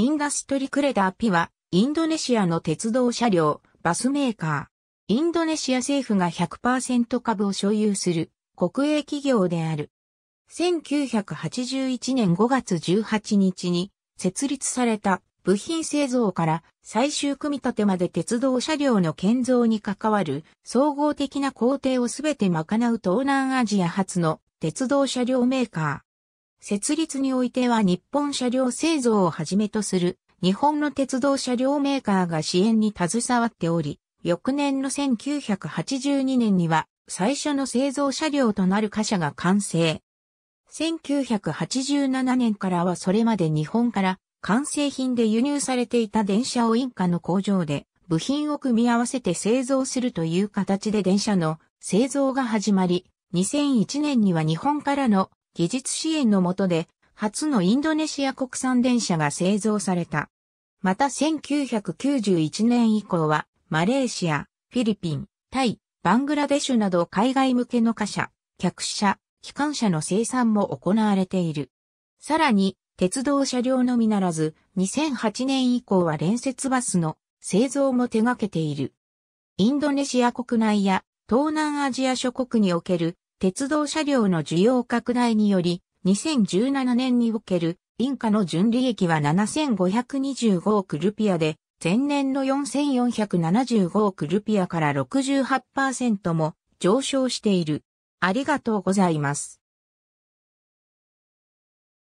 インダストリクレダーピは、インドネシアの鉄道車両、バスメーカー。インドネシア政府が100%株を所有する国営企業である。1981年5月18日に設立された部品製造から最終組み立てまで鉄道車両の建造に関わる総合的な工程をすべて賄う東南アジア初の鉄道車両メーカー。設立においては日本車両製造をはじめとする日本の鉄道車両メーカーが支援に携わっており、翌年の1982年には最初の製造車両となる貨車が完成。1987年からはそれまで日本から完成品で輸入されていた電車をインカの工場で部品を組み合わせて製造するという形で電車の製造が始まり、2001年には日本からの技術支援の下で、初のインドネシア国産電車が製造された。また1991年以降は、マレーシア、フィリピン、タイ、バングラデシュなど海外向けの貨車、客車、機関車の生産も行われている。さらに、鉄道車両のみならず、2008年以降は連接バスの製造も手掛けている。インドネシア国内や東南アジア諸国における鉄道車両の需要拡大により、2017年におけるインカの純利益は7525億ルピアで、前年の4475億ルピアから68%も上昇している。ありがとうございます。